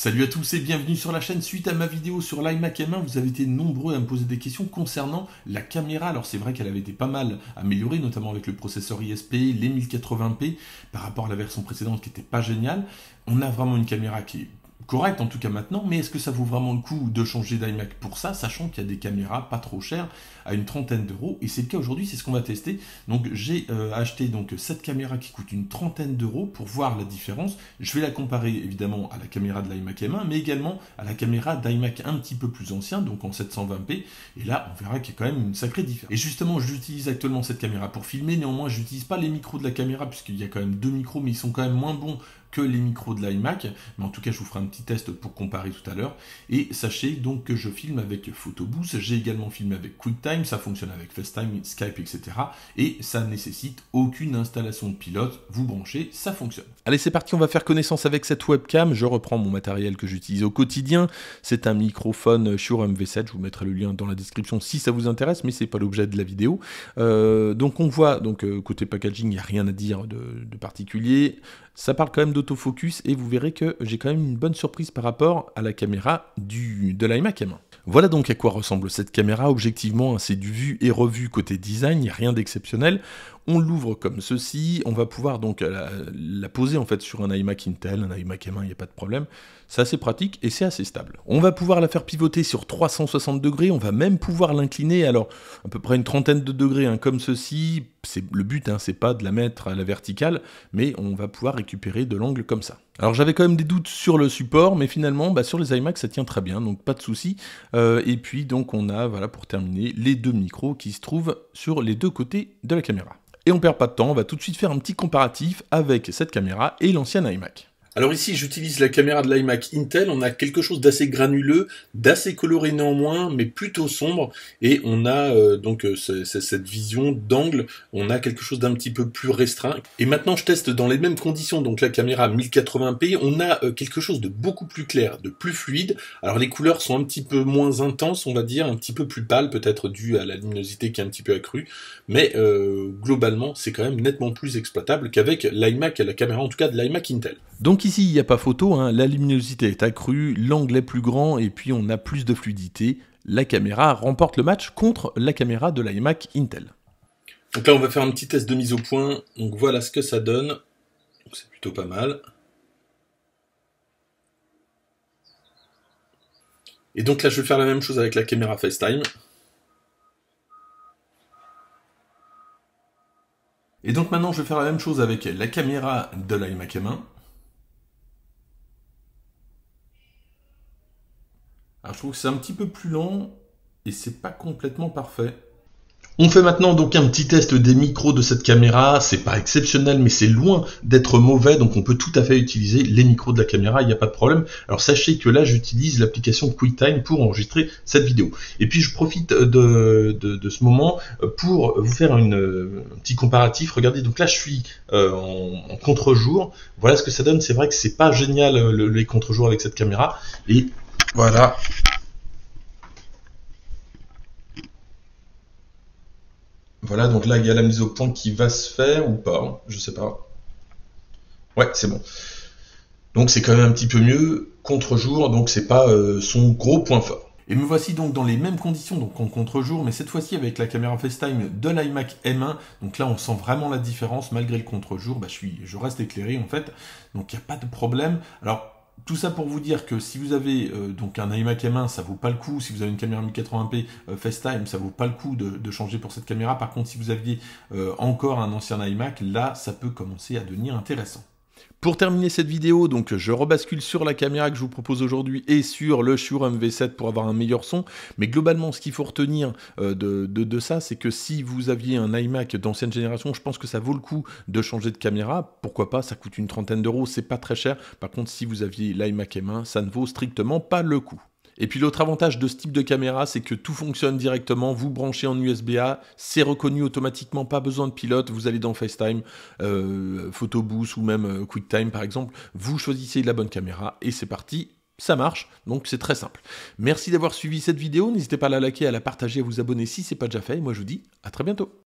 Salut à tous et bienvenue sur la chaîne. Suite à ma vidéo sur l'iMac M1, vous avez été nombreux à me poser des questions concernant la caméra. Alors c'est vrai qu'elle avait été pas mal améliorée, notamment avec le processeur ISP, les 1080p, par rapport à la version précédente qui n'était pas géniale. On a vraiment une caméra qui est correct en tout cas maintenant, mais est-ce que ça vaut vraiment le coup de changer d'iMac pour ça, sachant qu'il y a des caméras pas trop chères à une trentaine d'euros et c'est le cas aujourd'hui, c'est ce qu'on va tester. Donc j'ai euh, acheté donc cette caméra qui coûte une trentaine d'euros pour voir la différence. Je vais la comparer évidemment à la caméra de l'iMac M1, mais également à la caméra d'iMac un petit peu plus ancien, donc en 720p. Et là, on verra qu'il y a quand même une sacrée différence. Et justement, j'utilise actuellement cette caméra pour filmer, néanmoins, j'utilise pas les micros de la caméra puisqu'il y a quand même deux micros, mais ils sont quand même moins bons que les micros de l'iMac, mais en tout cas je vous ferai un petit test pour comparer tout à l'heure. Et sachez donc que je filme avec Photoboost, j'ai également filmé avec QuickTime, ça fonctionne avec FaceTime, Skype, etc. Et ça ne nécessite aucune installation de pilote, vous branchez, ça fonctionne. Allez c'est parti, on va faire connaissance avec cette webcam, je reprends mon matériel que j'utilise au quotidien, c'est un microphone Shure MV7, je vous mettrai le lien dans la description si ça vous intéresse, mais c'est pas l'objet de la vidéo. Euh, donc on voit, donc euh, côté packaging, il n'y a rien à dire de, de particulier, ça parle quand même de autofocus et vous verrez que j'ai quand même une bonne surprise par rapport à la caméra du, de l'iMac M1. Voilà donc à quoi ressemble cette caméra. Objectivement, hein, c'est du vu et revu côté design, rien d'exceptionnel. On l'ouvre comme ceci, on va pouvoir donc la, poser en fait sur un iMac Intel, un iMac M1, il n'y a pas de problème. C'est assez pratique et c'est assez stable. On va pouvoir la faire pivoter sur 360 degrés, on va même pouvoir l'incliner, alors à peu près une trentaine de degrés, hein, comme ceci. C'est le but, hein, c'est pas de la mettre à la verticale, mais on va pouvoir récupérer de l'angle comme ça. Alors j'avais quand même des doutes sur le support, mais finalement bah, sur les iMac ça tient très bien, donc pas de souci. Euh, et puis donc on a voilà pour terminer les deux micros qui se trouvent sur les deux côtés de la caméra. Et on perd pas de temps, on va tout de suite faire un petit comparatif avec cette caméra et l'ancienne iMac. Alors ici, j'utilise la caméra de l'iMac Intel. On a quelque chose d'assez granuleux, d'assez coloré néanmoins, mais plutôt sombre. Et on a euh, donc euh, cette vision d'angle. On a quelque chose d'un petit peu plus restreint. Et maintenant, je teste dans les mêmes conditions. Donc la caméra 1080p, on a euh, quelque chose de beaucoup plus clair, de plus fluide. Alors les couleurs sont un petit peu moins intenses, on va dire, un petit peu plus pâles, peut-être dû à la luminosité qui est un petit peu accrue. Mais globalement, c'est quand même nettement plus exploitable qu'avec l'iMac, la caméra en tout cas de l'iMac Intel. Ici, il n'y a pas photo, hein. la luminosité est accrue, l'angle est plus grand et puis on a plus de fluidité. La caméra remporte le match contre la caméra de l'iMac Intel. Donc là, on va faire un petit test de mise au point. Donc voilà ce que ça donne. c'est plutôt pas mal. Et donc là, je vais faire la même chose avec la caméra FaceTime. Et donc maintenant, je vais faire la même chose avec la caméra de l'iMac M1. Ah, je trouve que c'est un petit peu plus lent et c'est pas complètement parfait. On fait maintenant donc un petit test des micros de cette caméra. C'est pas exceptionnel, mais c'est loin d'être mauvais, donc on peut tout à fait utiliser les micros de la caméra, il n'y a pas de problème. Alors sachez que là, j'utilise l'application QuickTime pour enregistrer cette vidéo. Et puis je profite euh, de, ce moment euh, pour vous faire euh, un petit comparatif. Regardez, donc là, je suis en, contre-jour. Voilà ce que ça donne. C'est vrai que c'est pas génial les contre-jours avec cette caméra. Et voilà. Voilà, donc là, il y a la mise au point qui va se faire ou pas, je sais pas. Ouais, c'est bon. Donc c'est quand même un petit peu mieux contre-jour, donc c'est pas euh, son gros point fort. Et me voici donc dans les mêmes conditions, donc en contre-jour, mais cette fois-ci avec la caméra FaceTime de l'iMac M1. Donc là, on sent vraiment la différence, malgré le contre-jour, bah, je, suis, je reste éclairé en fait, donc il n'y a pas de problème. Alors, tout ça pour vous dire que si vous avez euh, donc un iMac M1, ça vaut pas le coup. Si vous avez une caméra 1080p euh, FaceTime, ça vaut pas le coup de, changer pour cette caméra. Par contre, si vous aviez euh, encore un ancien iMac, là, ça peut commencer à devenir intéressant. Pour terminer cette vidéo, donc je rebascule sur la caméra que je vous propose aujourd'hui et sur le Shure MV7 pour avoir un meilleur son. Mais globalement, ce qu'il faut retenir euh, de, de, ça, c'est que si vous aviez un iMac d'ancienne génération, je pense que ça vaut le coup de changer de caméra. Pourquoi pas Ça coûte une trentaine d'euros, c'est pas très cher. Par contre, si vous aviez l'iMac M1, ça ne vaut strictement pas le coup. Et puis l'autre avantage de ce type de caméra, c'est que tout fonctionne directement. Vous branchez en USB-A, c'est reconnu automatiquement, pas besoin de pilote. Vous allez dans FaceTime, euh, Photoboost ou même euh, QuickTime par exemple. Vous choisissez la bonne caméra et c'est parti ça marche, donc c'est très simple. Merci d'avoir suivi cette vidéo, n'hésitez pas à la liker, à la partager, à vous abonner si ce n'est pas déjà fait, moi je vous dis à très bientôt.